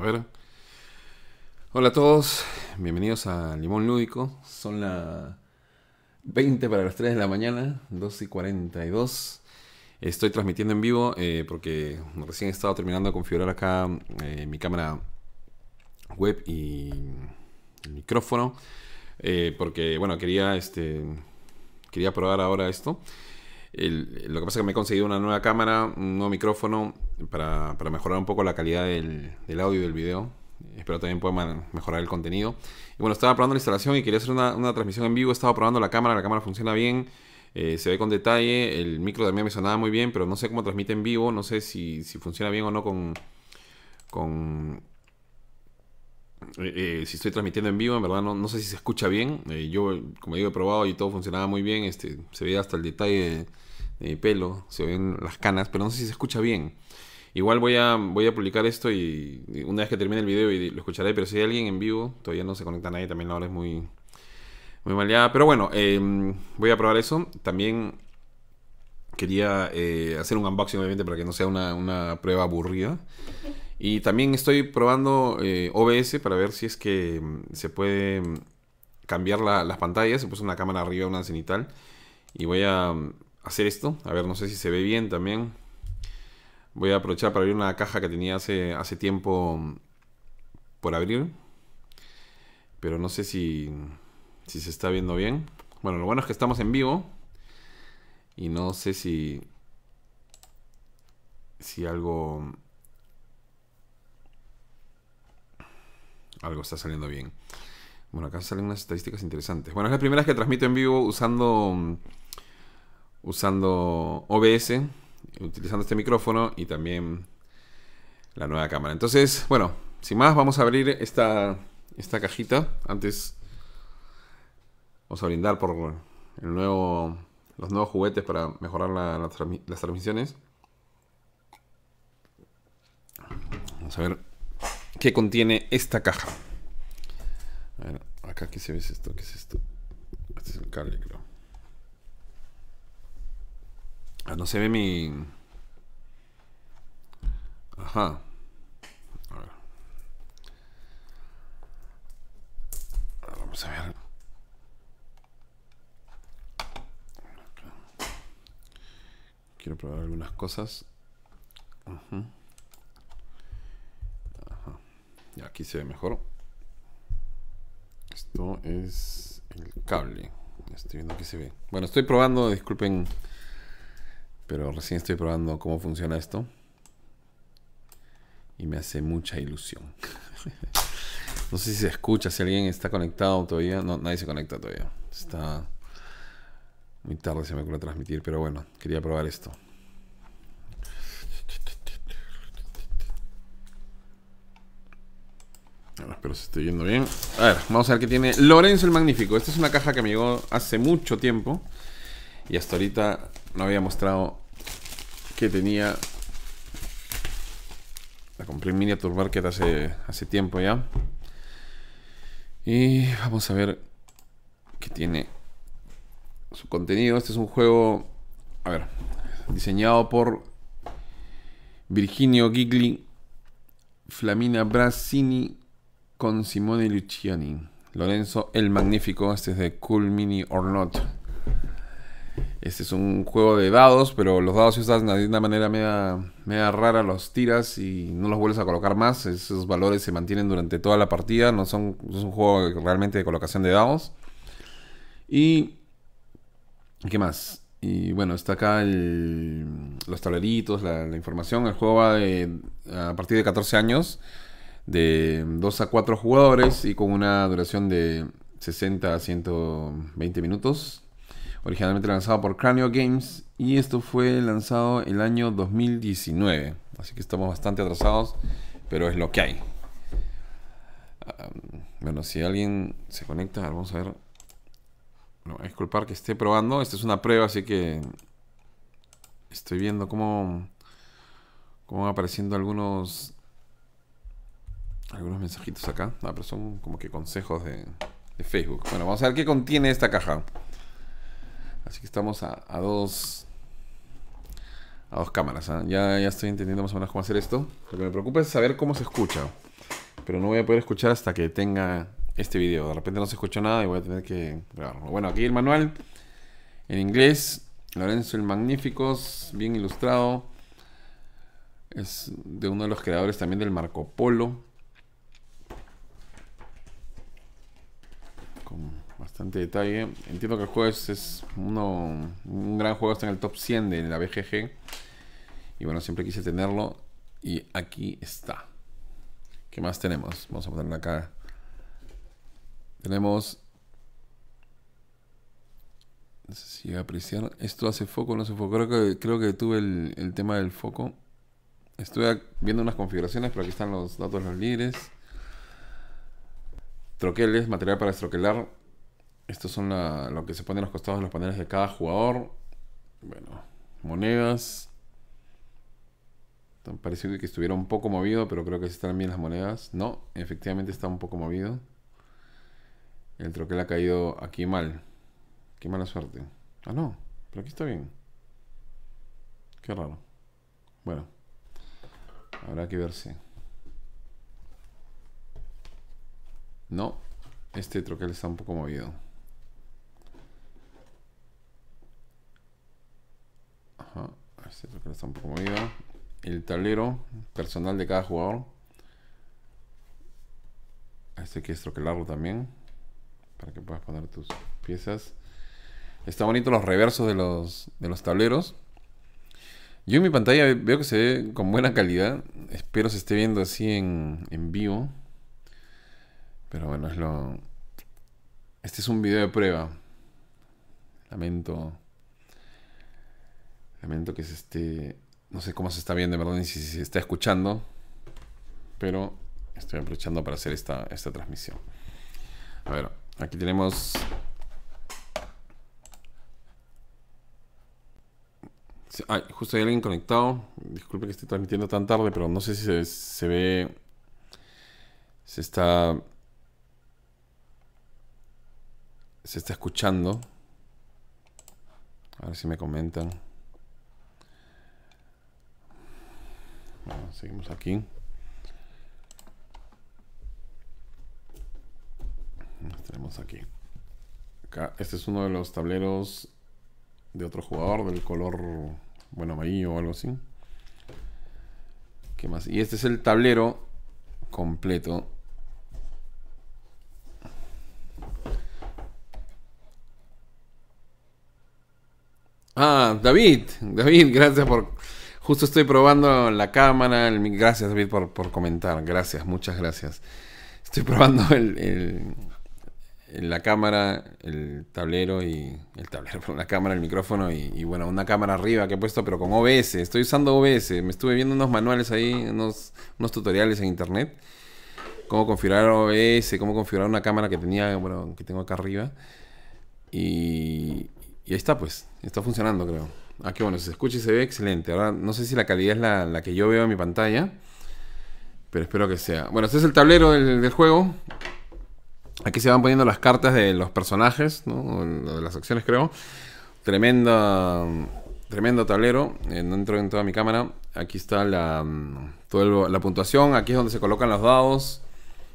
A ver. Hola a todos, bienvenidos a Limón Lúdico. Son las 20 para las 3 de la mañana, 2 y 42. Estoy transmitiendo en vivo eh, porque recién he estado terminando de configurar acá eh, mi cámara web y el micrófono. Eh, porque, bueno, quería, este, quería probar ahora esto. lo que pasa es que me he conseguido una nueva cámara, un nuevo micrófono para, mejorar un poco la calidad del, audio y del video. Espero también pueda mejorar el contenido. Y bueno, estaba probando la instalación y quería hacer una, transmisión en vivo. Estaba probando la cámara, la cámara funciona bien. Eh, se ve con detalle, el micro también me sonaba muy bien, pero no sé cómo transmite en vivo, no sé si, funciona bien o no con... con eh, eh, si estoy transmitiendo en vivo, en verdad no, sé si se escucha bien. yo, como digo, he probado y todo funcionaba muy bien. Este, se veía hasta el detalle de mi pelo, se ven las canas, pero no sé si se escucha bien. Igual voy a, voy a publicar esto y, una vez que termine el video y lo escucharé, pero si hay alguien en vivo, todavía no se conecta nadie, también la hora es muy, muy maleada. Pero bueno, em, voy a probar eso. También quería eh, hacer un unboxing, obviamente, para que no sea una, prueba aburrida. Y también estoy probando eh, OBS para ver si es que em, se puede em, cambiar las pantallas. Se puso una cámara arriba, una cenital. Y voy a hacer esto. A ver, no sé si se ve bien también. Voy a aprovechar para abrir una caja que tenía hace, hace tiempo mm, por abrir. Pero no sé si, si se está viendo bien. Bueno, lo bueno es que estamos en vivo. Y no sé si... Si algo... Algo está saliendo bien. Bueno, acá salen unas estadísticas interesantes. Bueno, es la primera que transmito en vivo usando... Mm, usando OBS utilizando este micrófono y también la nueva cámara. Entonces, bueno, sin más, vamos a abrir esta, esta cajita. Antes vamos a brindar por el nuevo, los nuevos juguetes para mejorar las transmisiones. Vamos a ver qué contiene esta caja. A acá aquí se ve esto, qué es esto. Este es el cable, creo. Ah, no se ve mi... Ajá. A ver. Ah, vamos a ver. Quiero probar algunas cosas. Ajá. Ajá. Y aquí se ve mejor. Esto es el cable. Estoy viendo que se ve. Bueno, estoy probando, disculpen pero recién estoy probando cómo funciona esto. Y me hace mucha ilusión. no sé si se escucha, si alguien está conectado todavía. No, nadie se conecta todavía. Está muy tarde, se me ocurre transmitir. Pero bueno, quería probar esto. espero se esté yendo bien. A ver, vamos a ver qué tiene Lorenzo el Magnífico. Esta es una caja que me llegó hace mucho tiempo. Y hasta ahorita no había mostrado que tenía la compré en Market hace, hace tiempo ya. Y vamos a ver qué tiene su contenido. Este es un juego, a ver, diseñado por Virginio Gigli, Flamina Brassini con Simone Luciani. Lorenzo el Magnífico, este es de Cool Mini or Not. Este es un juego de dados, pero los dados se usan de una manera media, media, rara, los tiras y no los vuelves a colocar más. Esos valores se mantienen durante toda la partida, no son, es un juego realmente de colocación de dados. Y... ¿Qué más? Y bueno, está acá los tableritos, la, información. El juego va a partir de 14 años, de 2 a 4 jugadores y con una duración de 60 a 120 minutos originalmente lanzado por Cranio Games y esto fue lanzado el año 2019. Así que estamos bastante atrasados, pero es lo que hay. bueno, si alguien se conecta, vamos a ver. No, disculpar que esté probando. Esta es una prueba, así que estoy viendo cómo, cómo van apareciendo algunos algunos mensajitos acá. Ah, pero son como que consejos de, de Facebook. Bueno, vamos a ver qué contiene esta caja. Así que estamos a, dos a dos cámaras. ¿ah? Ya, ya estoy entendiendo más o menos cómo hacer esto. Lo que me preocupa es saber cómo se escucha. Pero no voy a poder escuchar hasta que tenga este video. De repente no se escucha nada y voy a tener que grabarlo. Bueno, aquí el manual en inglés. Lorenzo el Magníficos, bien ilustrado. Es de uno de los creadores también del Marco Polo detalle. Entiendo que el juego es, un gran juego, está en el top 100 de la BGG. Y bueno, siempre quise tenerlo. Y aquí está. ¿Qué más tenemos? Vamos a ponerlo acá. Tenemos... No si apreciar. ¿Esto hace foco no hace foco? Creo que, creo que tuve el, tema del foco. estoy viendo unas configuraciones, pero aquí están los datos de los líderes. Troqueles, material para estroquelar estos son la, lo que se pone a los costados de los paneles de cada jugador. Bueno, monedas. Parece que estuviera un poco movido, pero creo que sí están bien las monedas. No, efectivamente está un poco movido. El troquel ha caído aquí mal. Qué mala suerte. Ah, no, pero aquí está bien. Qué raro. Bueno, habrá que verse. No, este troquel está un poco movido. El tablero personal de cada jugador. Este hay que estroquelarlo también. Para que puedas poner tus piezas. Está bonito los reversos de los, tableros. Yo en mi pantalla veo que se ve con buena calidad. Espero se esté viendo así en, en vivo. Pero bueno, es lo... Este es un video de prueba. Lamento que es este. No sé cómo se está viendo, perdón, ni si se está escuchando. Pero estoy aprovechando para hacer esta, esta transmisión. A ver, aquí tenemos. ay, justo hay alguien conectado. Disculpe que esté transmitiendo tan tarde, pero no sé si se, se ve. Se está. Se está escuchando. A ver si me comentan. seguimos aquí. tenemos aquí. este es uno de los tableros de otro jugador del color, bueno, amarillo o algo así. ¿Qué más? Y este es el tablero completo. Ah, David, David, gracias por Justo estoy probando la cámara. El... Gracias, David, por, comentar. Gracias, muchas gracias. Estoy probando el, la cámara, el tablero y. El tablero, la cámara, el micrófono y, bueno, una cámara arriba que he puesto, pero con OBS. Estoy usando OBS. Me estuve viendo unos manuales ahí, unos, tutoriales en internet. Cómo configurar OBS, cómo configurar una cámara que tenía, bueno, que tengo acá arriba. y ahí está, pues. Está funcionando, creo. Ah, qué bueno, se escucha y se ve, excelente. Ahora no sé si la calidad es la, que yo veo en mi pantalla, pero espero que sea. Bueno, este es el tablero del, juego. Aquí se van poniendo las cartas de los personajes, ¿no? de las acciones creo. Tremenda, tremendo tablero. Eh, no entro en toda mi cámara. Aquí está la, mm, la puntuación. Aquí es donde se colocan los dados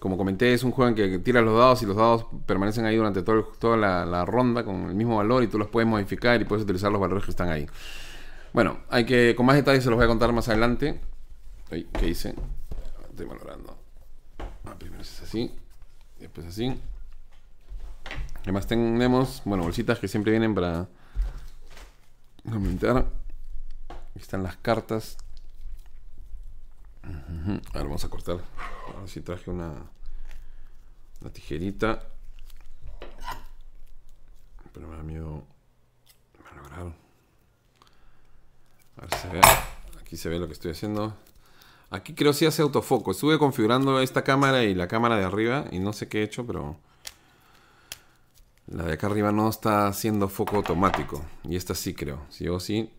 como comenté, es un juego en que tiras los dados y los dados permanecen ahí durante todo toda la, ronda con el mismo valor y tú los puedes modificar y puedes utilizar los valores que están ahí. Bueno, hay que con más detalles se los voy a contar más adelante. ¿Qué hice? Estoy valorando. Ah, primero es así, después así. Además tenemos, bueno, bolsitas que siempre vienen para aumentar. Aquí están las cartas a ver, vamos a cortar. Ahora sí traje una, una tijerita. Pero me da miedo. Me ha lograron. A ver si ve. Aquí se ve lo que estoy haciendo. Aquí creo si hace autofoco. Estuve configurando esta cámara y la cámara de arriba y no sé qué he hecho, pero la de acá arriba no está haciendo foco automático. Y esta sí creo. Si yo sí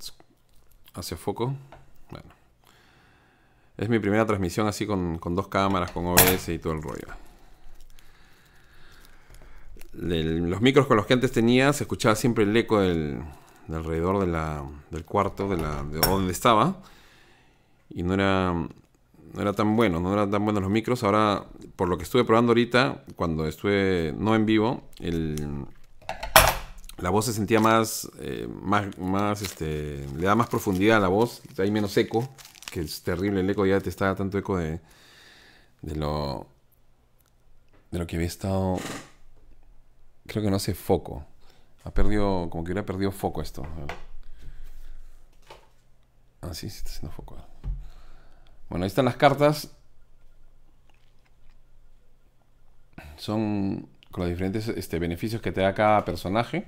hace foco. Es mi primera transmisión así con, con dos cámaras, con OBS y todo el rollo. los micros con los que antes tenía se escuchaba siempre el eco del, alrededor del cuarto, de, la, de donde estaba. Y no era, no era tan bueno, no eran tan buenos los micros. Ahora, por lo que estuve probando ahorita, cuando estuve no en vivo, la voz se sentía más, eh, más, más este, le da más profundidad a la voz, hay menos eco, que es terrible el eco, ya te estaba tanto eco de, de lo de lo que había estado creo que no hace foco. Ha perdido, como que hubiera perdido foco esto. Ah, sí, sí está haciendo foco. Bueno, ahí están las cartas. Son con los diferentes este, beneficios que te da cada personaje.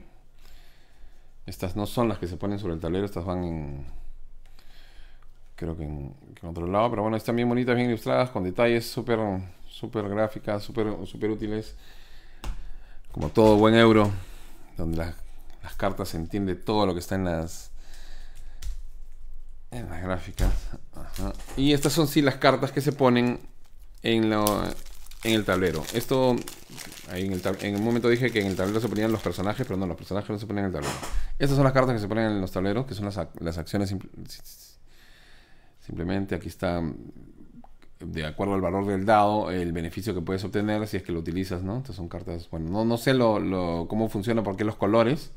Estas no son las que se ponen sobre el tablero, estas van en, creo que en, otro lado. Pero bueno, están bien bonitas, bien ilustradas, con detalles súper super gráficas, súper super útiles. Como todo buen euro, donde las, cartas se entiende todo lo que está en las en las gráficas. Y estas son sí las cartas que se ponen en, lo, en el tablero. Esto, ahí en, el en un momento dije que en el tablero se ponían los personajes, pero no, los personajes no se ponen en el tablero. Estas son las cartas que se ponen en los tableros, que son las, las acciones Simplemente aquí está, de acuerdo al valor del dado, el beneficio que puedes obtener si es que lo utilizas, ¿no? Estas son cartas, bueno, no, sé lo, cómo funciona, por qué los colores.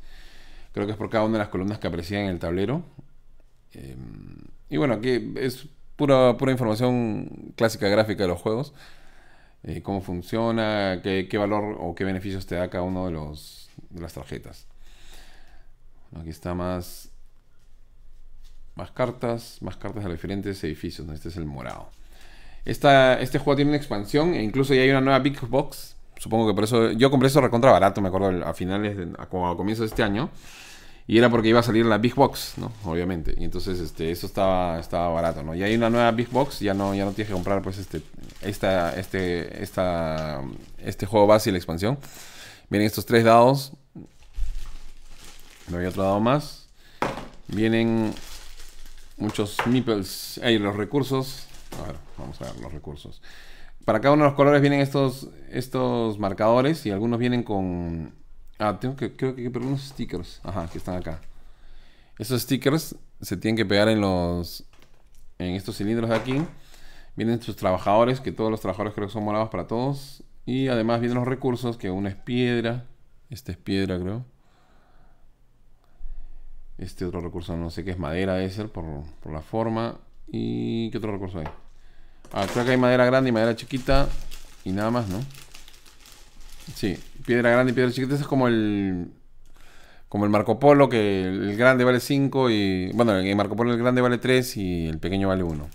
Creo que es por cada una de las columnas que aparecían en el tablero. Eh, y bueno, aquí es pura, pura información clásica gráfica de los juegos. Eh, cómo funciona, qué, qué, valor o qué beneficios te da cada uno de, los, de las tarjetas. Aquí está más más cartas, más cartas de diferentes edificios. Este es el morado. Esta, este juego tiene una expansión e incluso ya hay una nueva Big Box. Supongo que por eso. Yo compré eso recontra barato, me acuerdo, a finales, a, comienzos de este año. Y era porque iba a salir la Big Box, ¿no? Obviamente. Y entonces este, eso estaba, estaba barato, ¿no? Y hay una nueva Big Box, ya no, ya no tienes que comprar pues este, esta, este, esta, este juego base y la expansión. Vienen estos tres dados. No había otro dado más. Vienen muchos meeples. Ahí los recursos. A ver, vamos a ver los recursos. Para cada uno de los colores vienen estos, estos marcadores y algunos vienen con... Ah, tengo que, creo que pegar unos stickers. Ajá, que están acá. esos stickers se tienen que pegar en los... En estos cilindros de aquí. Vienen sus trabajadores, que todos los trabajadores creo que son morados para todos. Y además vienen los recursos, que uno es piedra. Esta es piedra, creo. Este otro recurso no sé qué es madera, es el por, la forma. ¿Y qué otro recurso hay? Ah, creo que hay madera grande y madera chiquita. Y nada más, ¿no? Sí, piedra grande y piedra chiquita. Eso es como el. Como el Marco Polo, que el grande vale 5 y. Bueno, el Marco Polo el grande vale 3 y el pequeño vale 1.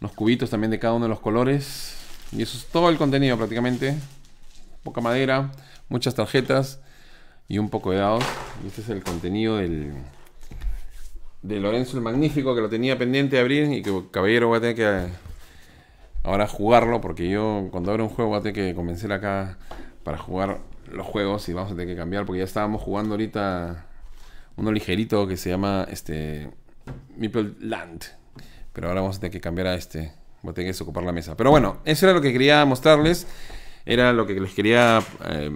Los cubitos también de cada uno de los colores. Y eso es todo el contenido prácticamente. Poca madera, muchas tarjetas y un poco de dados. Y este es el contenido del, de Lorenzo el Magnífico que lo tenía pendiente de abrir y que caballero voy a tener que eh, ahora jugarlo porque yo cuando abro un juego voy a tener que convencer acá para jugar los juegos y vamos a tener que cambiar porque ya estábamos jugando ahorita uno ligerito que se llama este Maple Land. Pero ahora vamos a tener que cambiar a este. Voy a tener que desocupar la mesa. Pero bueno, eso era lo que quería mostrarles. Era lo que les quería eh,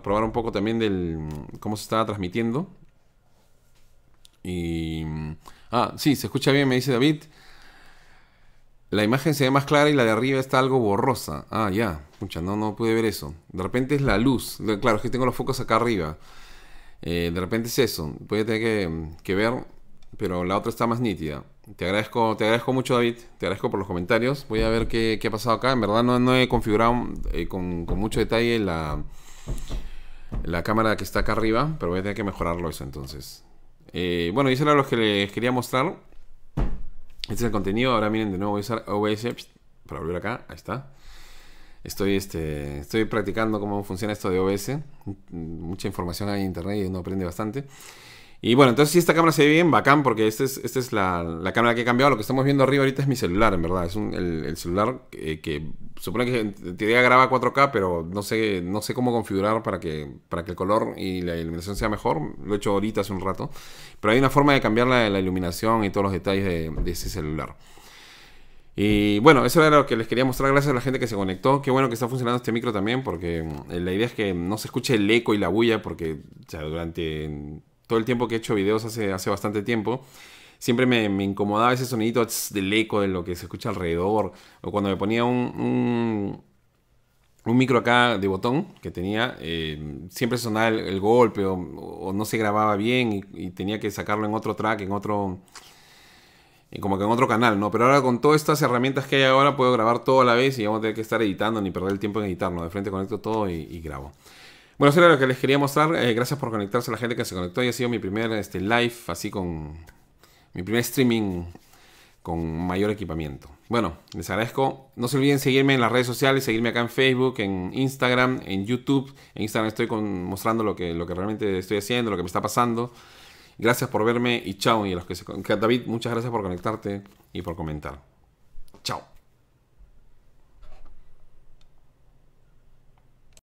probar, un poco también del cómo se estaba transmitiendo. Y... Ah, sí, se escucha bien, me dice David. La imagen se ve más clara y la de arriba está algo borrosa. Ah, ya. Pucha, no, no pude ver eso. De repente es la luz. Claro, es que tengo los focos acá arriba. Eh, de repente es eso. Voy a tener que, ver, pero la otra está más nítida. Te agradezco, te agradezco mucho, David. Te agradezco por los comentarios. Voy a ver qué, ha pasado acá. En verdad no, no he configurado eh, con, con, mucho detalle la, la cámara que está acá arriba, pero voy a tener que mejorarlo eso entonces. Eh, bueno, y eso era lo que les quería mostrar. Este es el contenido. Ahora miren, de nuevo voy a usar OBS para volver acá. Ahí está. Estoy, este, estoy practicando cómo funciona esto de OBS. Mucha información hay en internet y uno aprende bastante. Y bueno, entonces si esta cámara se ve bien, bacán, porque esta es, este la, cámara que he cambiado. Lo que estamos viendo arriba ahorita es mi celular, en verdad. Es un, el, celular eh, que, supone que te diga graba 4K, pero no sé, no sé cómo configurar para que, para que el color y la iluminación sea mejor. Lo he hecho ahorita hace un rato. Pero hay una forma de cambiar la, iluminación y todos los detalles de, ese celular. Y bueno, eso era lo que les quería mostrar. Gracias a la gente que se conectó. Qué bueno que está funcionando este micro también, porque mm, la idea es que no se escuche el eco y la bulla, porque o sea, durante todo el tiempo que he hecho videos hace, hace bastante tiempo, siempre me, incomodaba ese sonidito del eco de lo que se escucha alrededor. O cuando me ponía un, un, micro acá de botón que tenía, em, siempre sonaba el, golpe o, no se grababa bien y, tenía que sacarlo en otro track, en otro... Eh, como que en otro canal, ¿no? Pero ahora con todas estas herramientas que hay ahora puedo grabar todo a la vez y vamos a tener que estar editando ni perder el tiempo en editarlo. De frente conecto todo y, y grabo. Bueno, eso era lo que les quería mostrar. Eh, gracias por conectarse a la gente que se conectó. y ha sido mi primer este, live, así con mi primer streaming con mayor equipamiento. Bueno, les agradezco. No se olviden seguirme en las redes sociales, seguirme acá en Facebook, en Instagram, en YouTube. En Instagram estoy mostrando lo que, realmente estoy haciendo, lo que me está pasando. Gracias por verme y chao. Y los que David, muchas gracias por conectarte y por comentar. Chao.